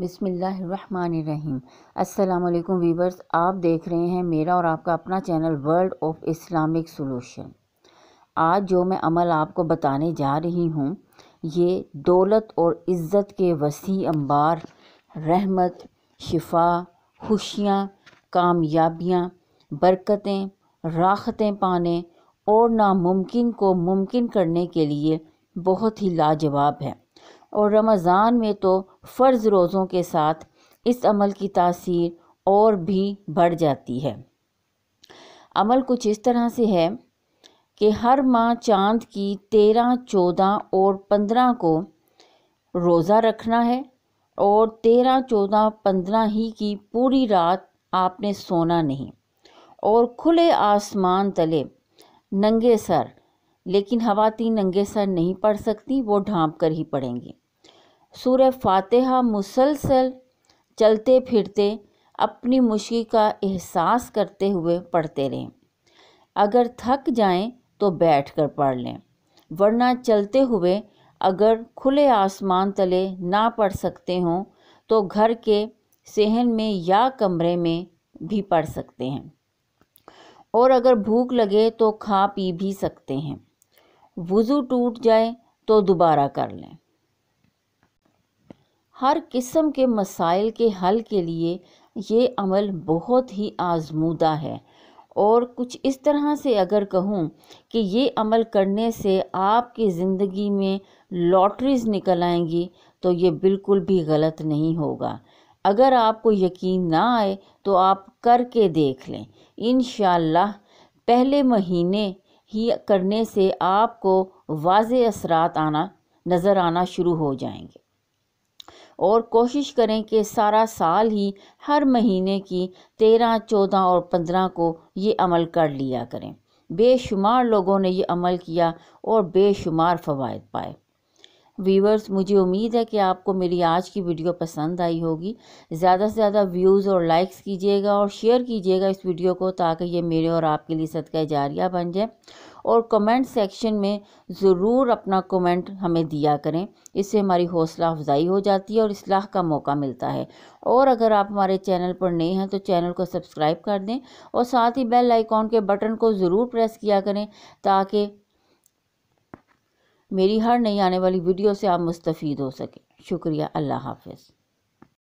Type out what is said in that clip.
बिसमीम् अल्लाम वीवर्स आप देख रहे हैं मेरा और आपका अपना channel world of Islamic solution आज जो मैं अमल आपको बताने जा रही हूँ ये दौलत और इज़्ज़त के वसी अंबार रहमत शिफा खुशियाँ कामयाबियाँ बरकतें राहतें पाने और नामुमकिन को मुमकिन करने के लिए बहुत ही लाजवाब है और रमज़ान में तो फ़र्ज़ रोज़ों के साथ इस अमल की तासीर और भी बढ़ जाती है अमल कुछ इस तरह से है कि हर माह चांद की तेरह चौदह और पंद्रह को रोज़ा रखना है और तेरह चौदह पंद्रह ही की पूरी रात आपने सोना नहीं और खुले आसमान तले नंगे सर लेकिन हवाती नंगे सर नहीं पढ़ सकती वो ढांप कर ही पढ़ेंगी सूर्य फातहा मुसलसल चलते फिरते अपनी मुश्किल का एहसास करते हुए पढ़ते रहें अगर थक जाएं तो बैठ कर पढ़ लें वरना चलते हुए अगर खुले आसमान तले ना पढ़ सकते हों तो घर के सहन में या कमरे में भी पढ़ सकते हैं और अगर भूख लगे तो खा पी भी सकते हैं वज़ू टूट जाए तो दोबारा कर लें हर किस्म के मसाइल के हल के लिए ये अमल बहुत ही आजमूदा है और कुछ इस तरह से अगर कहूँ कि ये अमल करने से आपकी ज़िंदगी में लॉटरीज़ निकल आएंगी तो ये बिल्कुल भी गलत नहीं होगा अगर आपको यकीन ना आए तो आप करके देख लें इन पहले महीने ही करने से आपको वाज असरात आना नज़र आना शुरू हो जाएंगे और कोशिश करें कि सारा साल ही हर महीने की तेरह चौदह और पंद्रह को ये अमल कर लिया करें बेशुमार लोगों ने ये अमल किया और बेशुमार फ़वाद पाए व्यूवर्स मुझे उम्मीद है कि आपको मेरी आज की वीडियो पसंद आई होगी ज़्यादा से ज़्यादा व्यूज़ और लाइक्स कीजिएगा और शेयर कीजिएगा इस वीडियो को ताकि ये मेरे और आपके लिए सदका जारिया बन जाए और कमेंट सेक्शन में ज़रूर अपना कमेंट हमें दिया करें इससे हमारी हौसला अफजाई हो जाती है और इसलाह का मौका मिलता है और अगर आप हमारे चैनल पर नए हैं तो चैनल को सब्सक्राइब कर दें और साथ ही बेल आइकॉन के बटन को ज़रूर प्रेस किया करें ताकि मेरी हर नई आने वाली वीडियो से आप मुस्तफ़ हो सकें शुक्रिया अल्लाह हाफिज़